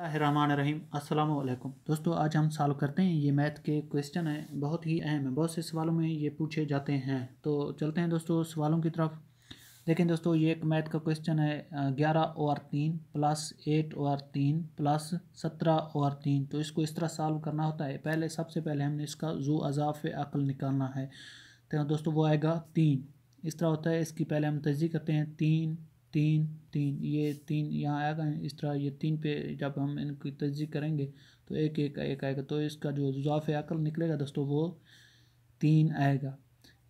रहमान रहीम अस्सलाम वालेकुम दोस्तों आज हम सॉल्व करते हैं ये मैथ के क्वेश्चन हैं बहुत ही अहम है बहुत से सवालों में ये पूछे जाते हैं तो चलते हैं दोस्तों सवालों की तरफ देखें दोस्तों ये एक मैथ का क्वेश्चन है ग्यारह और तीन प्लस एट और तीन प्लस सत्रह और तीन तो इसको इस तरह सॉल्व करना होता है पहले सबसे पहले हमने इसका जू अजाफ अकल निकालना है तो दोस्तों वो आएगा तीन इस तरह होता है इसकी पहले हम तजी करते हैं तीन तीन तीन ये तीन यहाँ आएगा इस तरह ये तीन पे जब हम इनकी तजी करेंगे तो एक एक एक आएगा तो इसका जो जुजाफ अकल निकलेगा दोस्तों वो तीन आएगा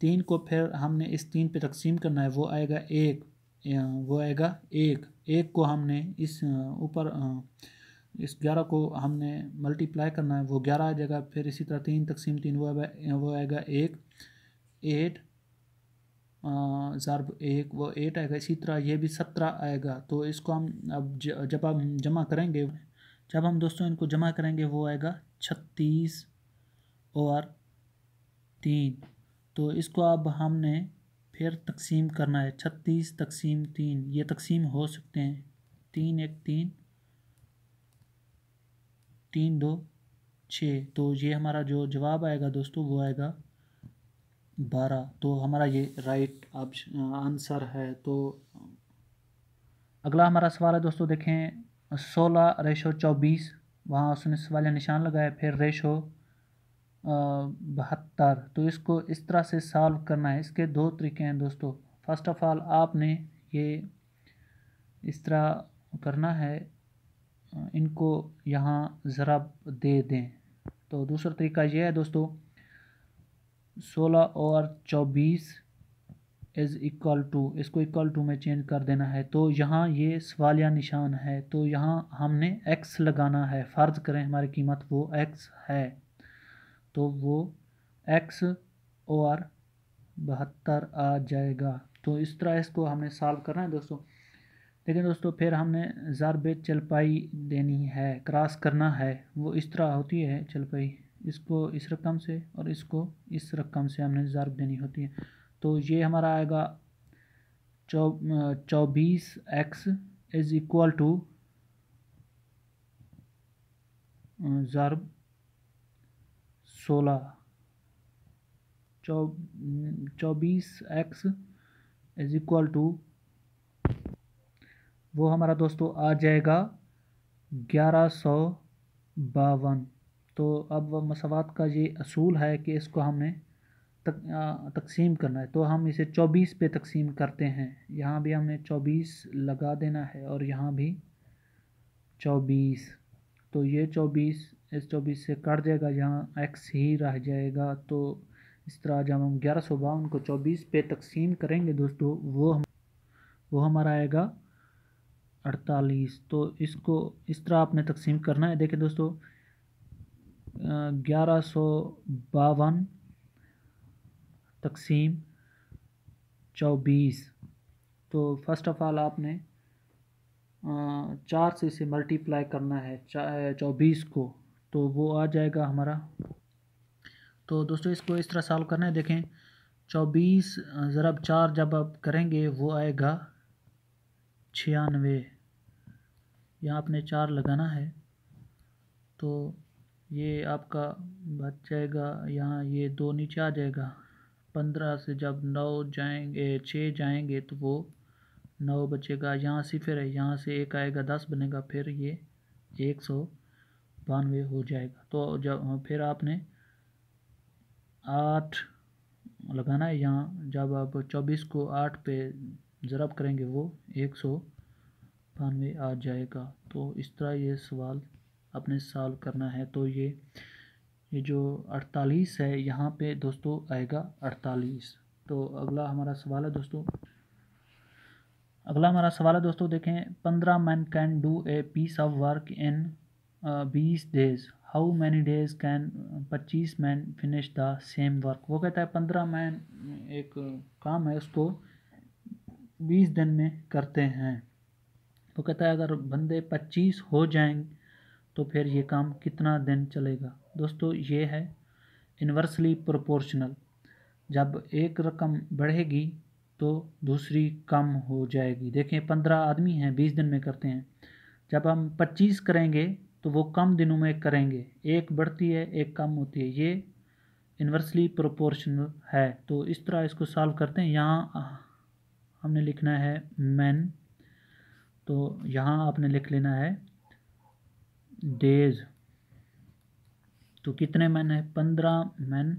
तीन को फिर हमने इस तीन पे तकसीम करना है वो आएगा एक वो आएगा एक एक को हमने इस ऊपर इस ग्यारह को हमने मल्टीप्लाई करना है वो ग्यारह आ जाएगा फिर इसी तरह तीन तकसीम तीन वो आएगा वो आएगा एक एट ज़रब एक वो एट आएगा इसी तरह ये भी सत्रह आएगा तो इसको हम अब जब हम जमा करेंगे जब हम दोस्तों इनको जमा करेंगे वो आएगा छत्तीस और तीन तो इसको अब हमने फिर तकसीम करना है छत्तीस तकसीम तीन ये तकसीम हो सकते हैं तीन एक तीन तीन दो छः तो ये हमारा जो जवाब आएगा दोस्तों वो आएगा बारह तो हमारा ये राइट ऑप्शन आंसर है तो uh, अगला हमारा सवाल है दोस्तों देखें सोलह रेशो चौबीस वहाँ उसने सवाल या निशान लगाया फिर रेशो uh, बहत्तर तो इसको इस तरह से सॉल्व करना है इसके दो तरीके हैं दोस्तों फर्स्ट ऑफ ऑल आपने ये इस तरह करना है uh, इनको यहाँ ज़रा दे दें तो दूसरा तरीका ये है दोस्तों सोलह और चौबीस इज़ इक्वल टू इसको इक्वल टू में चेंज कर देना है तो यहाँ ये सवालिया निशान है तो यहाँ हमने एक्स लगाना है फ़र्ज़ करें हमारी कीमत वो एक्स है तो वो एक्स और बहत्तर आ जाएगा तो इस तरह इसको हमने सॉल्व करना है दोस्तों लेकिन दोस्तों फिर हमने ज़रब चलपाई देनी है क्रॉस करना है वो इस तरह होती है चलपाई इसको इस रकम से और इसको इस रकम से हमने ज़रब देनी होती है तो ये हमारा आएगा चौबीस एक्स इज़ इक्वल टू ज़रब सोलह चौबीस एक्स इज़ इक्वल टू वो हमारा दोस्तों आ जाएगा ग्यारह सौ बावन तो अब मसवात का ये असूल है कि इसको हमने तक तकसीम करना है तो हम इसे 24 पे तकसीम करते हैं यहाँ भी हमने 24 लगा देना है और यहाँ भी 24 तो ये 24 इस 24 से कट जाएगा यहाँ एक्स ही रह जाएगा तो इस तरह जब हम ग्यारह सौ बावन को चौबीस पे तकसीम करेंगे दोस्तों वो हम वो हमारा आएगा अड़तालीस तो इसको इस तरह आपने तकसीम करना है देखें दोस्तों ग्यारह सौ बावन तकसीम चौबीस तो फर्स्ट ऑफ़ ऑल आपने चार से इसे मल्टीप्लाई करना है चौबीस को तो वो आ जाएगा हमारा तो दोस्तों इसको इस तरह सॉल्व करना है देखें चौबीस ज़रब चार जब आप करेंगे वो आएगा छियानवे यहाँ आपने चार लगाना है तो ये आपका बच जाएगा यहाँ ये दो नीचे आ जाएगा पंद्रह से जब नौ जाएंगे छः जाएंगे तो वो नौ बचेगा यहाँ सिफर है यहाँ से एक आएगा दस बनेगा फिर ये एक सौ बानवे हो जाएगा तो जब फिर आपने आठ लगाना है यहाँ जब आप चौबीस को आठ पे ज़रब करेंगे वो एक सौ बानवे आ जाएगा तो इस तरह ये सवाल अपने सॉल्व करना है तो ये ये जो 48 है यहाँ पे दोस्तों आएगा 48 तो अगला हमारा सवाल है दोस्तों अगला हमारा सवाल है दोस्तों देखें पंद्रह man can do a piece of work in बीस days how many days can पच्चीस man finish the same work वो कहता है पंद्रह मैन एक काम है उसको बीस दिन में करते हैं वो कहता है अगर बंदे पच्चीस हो जाएंगे तो फिर ये काम कितना दिन चलेगा दोस्तों ये है इन्वर्सली प्रोपोर्शनल जब एक रकम बढ़ेगी तो दूसरी कम हो जाएगी देखें पंद्रह आदमी हैं बीस दिन में करते हैं जब हम पच्चीस करेंगे तो वो कम दिनों में करेंगे एक बढ़ती है एक कम होती है ये इन्वर्सली प्रोपोर्शनल है तो इस तरह इसको सॉल्व करते हैं यहाँ हमने लिखना है मैन तो यहाँ आपने लिख लेना है डेज तो कितने मैन है पंद्रह मैन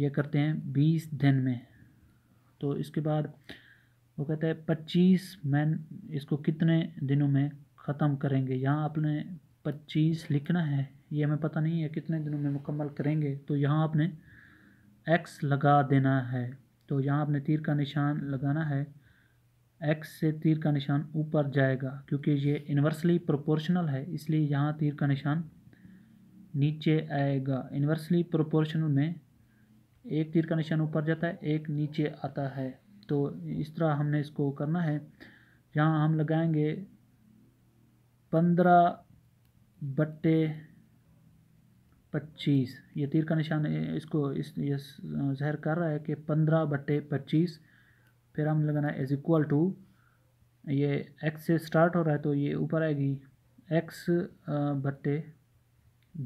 ये करते हैं बीस दिन में तो इसके बाद वो कहते हैं पच्चीस मैन इसको कितने दिनों में ख़त्म करेंगे यहाँ आपने पच्चीस लिखना है ये हमें पता नहीं है कितने दिनों में मुकम्मल करेंगे तो यहाँ आपने एक्स लगा देना है तो यहाँ आपने तीर का निशान लगाना है एक्स से तीर का निशान ऊपर जाएगा क्योंकि ये इन्वर्सली प्रोपोर्शनल है इसलिए यहाँ तीर का निशान नीचे आएगा इन्वर्सली प्रोपोर्शनल में एक तीर का निशान ऊपर जाता है एक नीचे आता है तो इस तरह हमने इसको करना है यहाँ हम लगाएंगे पंद्रह बट्टे पच्चीस ये तीर का निशान इसको इस ये जहर कर रहा है कि पंद्रह बट्टे पच्चीस फिर हम लगाना है इज इक्वल टू ये एक्स से स्टार्ट हो रहा है तो ये ऊपर आएगी एक्स बट्टे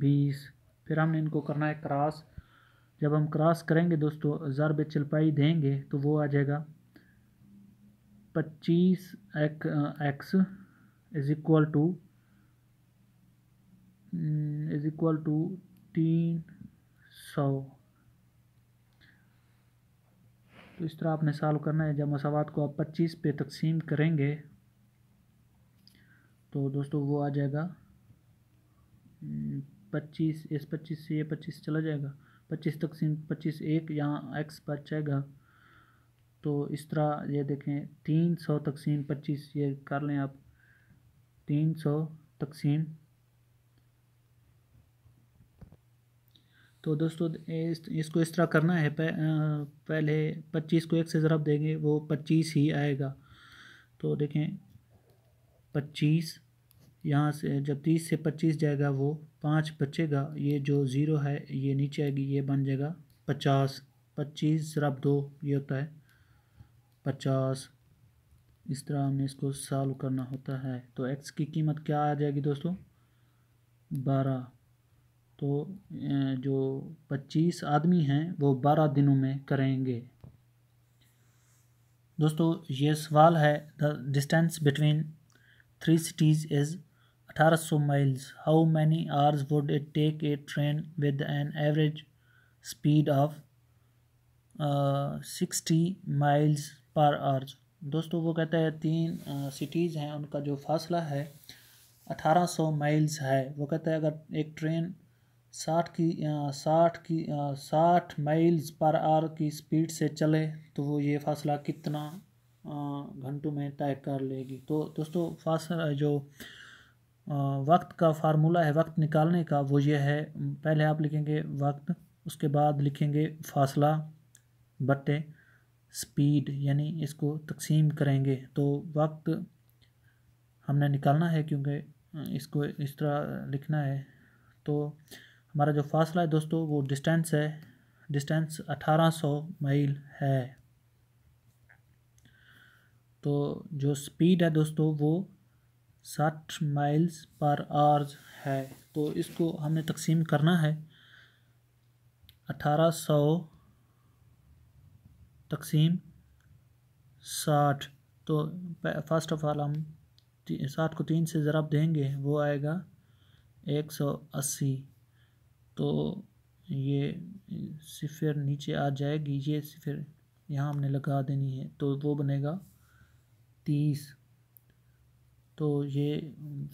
बीस फिर हमने इनको करना है क्रॉस जब हम क्रॉस करेंगे दोस्तों ज़रब चलपाई देंगे तो वो आ जाएगा पच्चीस एक, x is equal to is equal to तीन सौ तो इस तरह आपने सॉल्व करना है जब मसावत को आप 25 पे तकसीम करेंगे तो दोस्तों वो आ जाएगा 25 हम्म, इस 25 से ये 25 चला जाएगा 25 तकसीम 25 एक यहाँ एक्स जाएगा तो इस तरह ये देखें तीन सौ तकसीम पच्चीस ये कर लें आप तीन सौ तकसीम तो दोस्तों इस, इसको इस तरह करना है पह, पहले पच्चीस को एक से ज़रा देंगे वो पच्चीस ही आएगा तो देखें पच्चीस यहाँ से जब तीस से पच्चीस जाएगा वो पाँच बचेगा ये जो ज़ीरो है ये नीचे आएगी ये बन जाएगा पचास पच्चीस ज़राब दो ये होता है पचास इस तरह हमने इसको सॉल्व करना होता है तो एक्स की कीमत क्या आ जाएगी दोस्तों बारह तो जो पच्चीस आदमी हैं वो बारह दिनों में करेंगे दोस्तों ये सवाल है the distance between three cities is 1800 सौ miles how many would it take a train with an average speed of uh, 60 miles per hours दोस्तों वो कहते हैं तीन सिटीज़ हैं उनका जो फासला है 1800 माइल्स है वो कहते हैं अगर एक ट्रेन साठ की साठ की साठ माइल्स पर आर की स्पीड से चले तो वो ये फासला कितना घंटों में तय कर लेगी तो दोस्तों फासला जो वक्त का फार्मूला है वक्त निकालने का वो ये है पहले आप लिखेंगे वक्त उसके बाद लिखेंगे फासला बटे स्पीड यानी इसको तकसीम करेंगे तो वक्त हमने निकालना है क्योंकि इसको इस तरह लिखना है तो हमारा जो फासला है दोस्तों वो डिस्टेंस है डिस्टेंस 1800 माइल है तो जो स्पीड है दोस्तों वो साठ माइल्स पर आवर्स है तो इसको हमने तकसीम करना है अठारह सौ तकसीम साठ तो फर्स्ट ऑफ ऑल हम साठ को तीन से ज़रब देंगे वो आएगा एक सौ अस्सी तो ये सिफर नीचे आ जाएगी ये सिफर यहाँ हमने लगा देनी है तो वो बनेगा तीस तो ये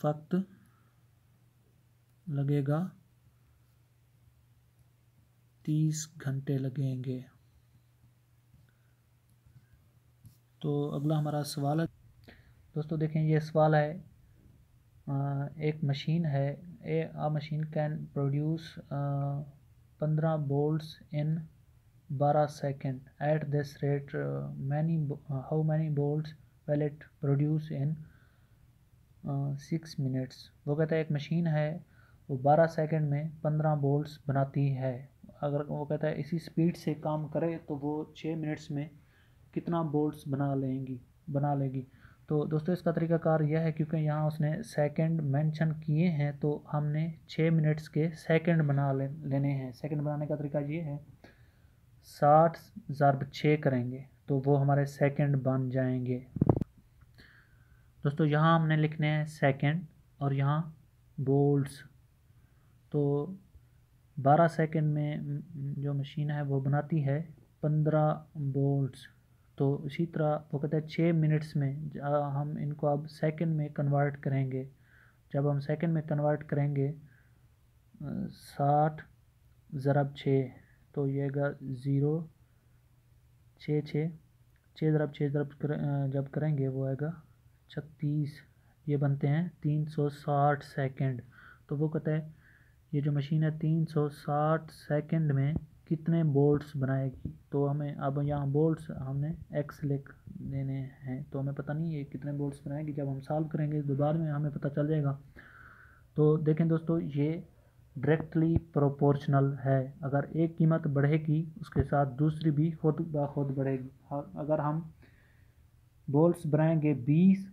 वक्त लगेगा तीस घंटे लगेंगे तो अगला हमारा सवाल है दोस्तों देखें ये सवाल है एक मशीन है ए आ मशीन कैन प्रोड्यूस पंद्रह बोल्ट्स इन बारह second at this rate many how many bolts will it produce in six minutes वो कहता है एक मशीन है वो बारह सेकेंड में पंद्रह बोल्ट्स बनाती है अगर वो कहता है इसी स्पीड से काम करे तो वो छः मिनट्स में कितना बोल्ट्स बना लेंगी बना लेगी तो दोस्तों इसका तरीकाकार यह है क्योंकि यहाँ उसने सेकंड मेंशन किए हैं तो हमने छः मिनट्स के सेकंड बना ले, लेने हैं सेकंड बनाने का तरीका ये है साठ ज़रब छः करेंगे तो वो हमारे सेकंड बन जाएंगे दोस्तों यहाँ हमने लिखने हैं सेकंड और यहाँ बोल्ड्स तो बारह सेकंड में जो मशीन है वो बनाती है पंद्रह बोल्ट्स तो इसी तरह वो कहता है छः मिनट्स में हम इनको अब सेकंड में कन्वर्ट करेंगे जब हम सेकंड में कन्वर्ट करेंगे साठ ज़रब छः तो ये आएगा ज़ीरो छः छः छः ज़रब छः ज़रब कर, जब करेंगे वो आएगा छत्तीस ये बनते हैं तीन सौ साठ सेकेंड तो वो कहता है ये जो मशीन है तीन सौ साठ सेकेंड में कितने बोल्ट्स बनाएगी तो हमें अब यहाँ बोल्ट्स हमने एक्स लिख देने हैं तो हमें पता नहीं है कितने बोल्ट्स बनाएगी जब हम सॉल्व करेंगे दोबारा तो में हमें पता चल जाएगा तो देखें दोस्तों ये डायरेक्टली प्रोपोर्शनल है अगर एक कीमत बढ़ेगी उसके साथ दूसरी भी खुद ब खुद बढ़ेगी अगर हम बोल्ट्स बनाएंगे बीस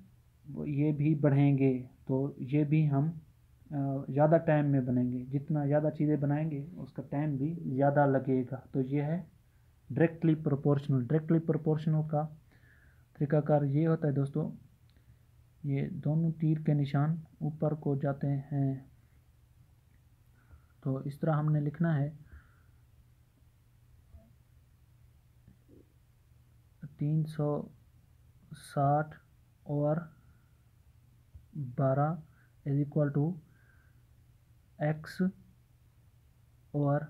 ये भी बढ़ेंगे तो ये भी हम ज़्यादा टाइम में बनेंगे जितना ज़्यादा चीज़ें बनाएंगे उसका टाइम भी ज़्यादा लगेगा तो ये है डायरेक्टली प्रोपोर्शनल डायरेक्टली प्रोपोर्शनल का तरीकाकार ये होता है दोस्तों ये दोनों तीर के निशान ऊपर को जाते हैं तो इस तरह हमने लिखना है तीन सौ साठ और बारह इज इक्वल टू एक्स और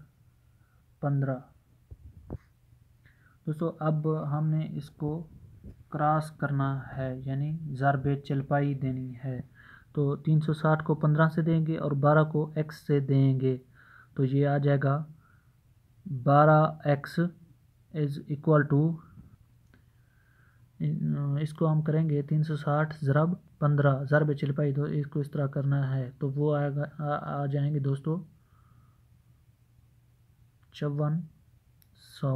पंद्रह दोस्तों अब हमने इसको क्रॉस करना है यानी ज़रबे चलपाई देनी है तो 360 को 15 से देंगे और 12 को x से देंगे तो ये आ जाएगा 12x इज़ इक्वल टू इसको हम करेंगे तीन सौ साठ ज़रब पंद्रह ज़रब चिलपाई तो इसको इस तरह करना है तो वो आएगा आ, आ जाएंगे दोस्तों चौवन सौ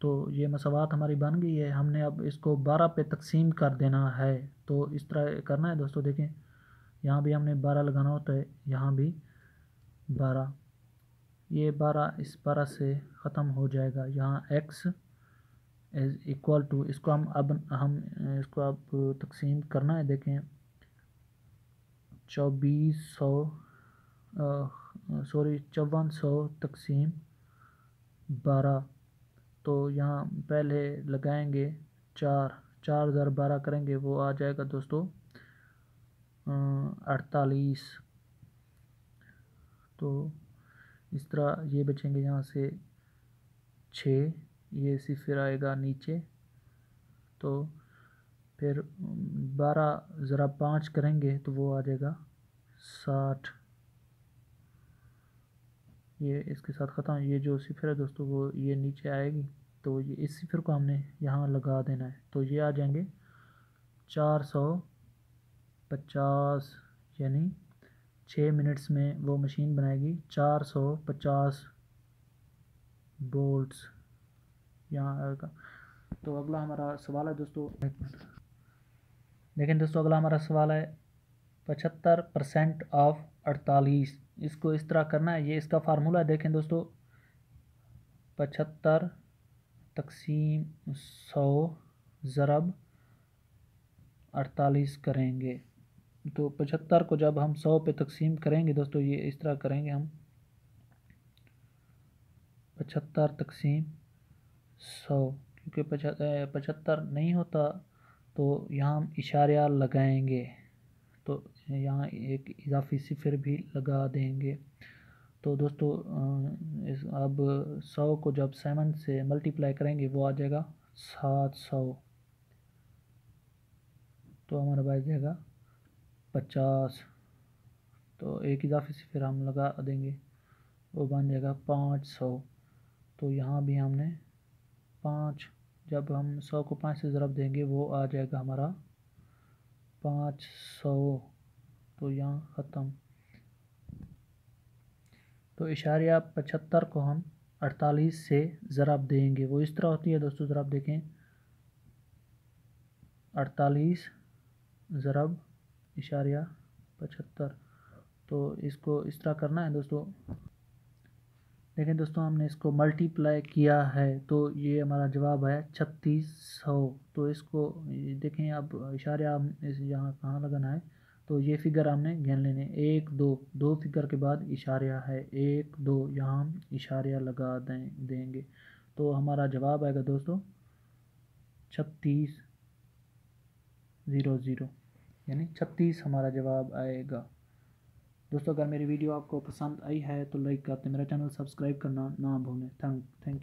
तो ये मसावत हमारी बन गई है हमने अब इसको बारह पे तकसीम कर देना है तो इस तरह करना है दोस्तों देखें यहाँ भी हमने बारह लगाना होता है यहाँ भी बारह ये बारह इस बारह से ख़त्म हो जाएगा यहाँ एक्स इज़ इक्वल टू इसको हम अब हम इसको अब तकसीम करना है देखें चौबीस सौ सॉरी चौवन सौ तकसीम बारह तो यहाँ पहले लगाएंगे चार चार हज़ार बारह करेंगे वो आ जाएगा दोस्तों अड़तालीस तो इस तरह ये बचेंगे यहाँ से छः ये इसी फिर आएगा नीचे तो फिर बारह ज़रा पाँच करेंगे तो वो आ जाएगा साठ ये इसके साथ ख़त्म ये जो सिफर है दोस्तों वो ये नीचे आएगी तो ये इस सिफर को हमने यहाँ लगा देना है तो ये आ जाएंगे चार सौ पचास यानी छः मिनट्स में वो मशीन बनाएगी चार सौ पचास बोल्ट्स यहाँ आएगा तो अगला हमारा सवाल है दोस्तों लेकिन दोस्तों अगला हमारा सवाल है पचहत्तर परसेंट ऑफ अड़तालीस इसको इस तरह करना है ये इसका फार्मूला है देखें दोस्तों पचहत्तर तकसीम सौ ज़रब अड़तालीस करेंगे तो पचहत्तर को जब हम सौ पे तकसीम करेंगे दोस्तों ये इस तरह करेंगे हम पचहत्तर तकसीम सौ क्योंकि पचहत्तर नहीं होता तो यहाँ हम इशारा लगाएंगे तो यहाँ एक इजाफी सिफर भी लगा देंगे तो दोस्तों इस अब सौ को जब सेवन से मल्टीप्लाई करेंगे वो आ जाएगा सात सौ तो हमारा पास जाएगा पचास तो एक इजाफी से फिर हम लगा देंगे वो बन जाएगा पाँच सौ तो यहाँ भी हमने पाँच जब हम सौ को पाँच से ज़रब देंगे वो आ जाएगा हमारा पाँच सौ तो यहाँ ख़त्म तो इशारिया पचहत्तर को हम अड़तालीस से ज़रब देंगे वो इस तरह होती है दोस्तों ज़रब देखें अड़तालीस ज़रब इशारिया पचहत्तर तो इसको इस तरह करना है दोस्तों देखें दोस्तों हमने इसको मल्टीप्लाई किया है तो ये हमारा जवाब आया छत्तीस सौ तो इसको देखें अब इशारे हम इस यहाँ कहाँ लगाना है तो ये फिगर हमने घेन लेने एक दो दो फिगर के बाद इशारा है एक दो यहाँ हम इशारा लगा दें देंगे तो हमारा जवाब आएगा दोस्तों छत्तीस ज़ीरो ज़ीरो यानी छत्तीस हमारा जवाब आएगा दोस्तों अगर मेरी वीडियो आपको पसंद आई है तो लाइक करते मेरा चैनल सब्सक्राइब करना ना भूलें थैंक थैंक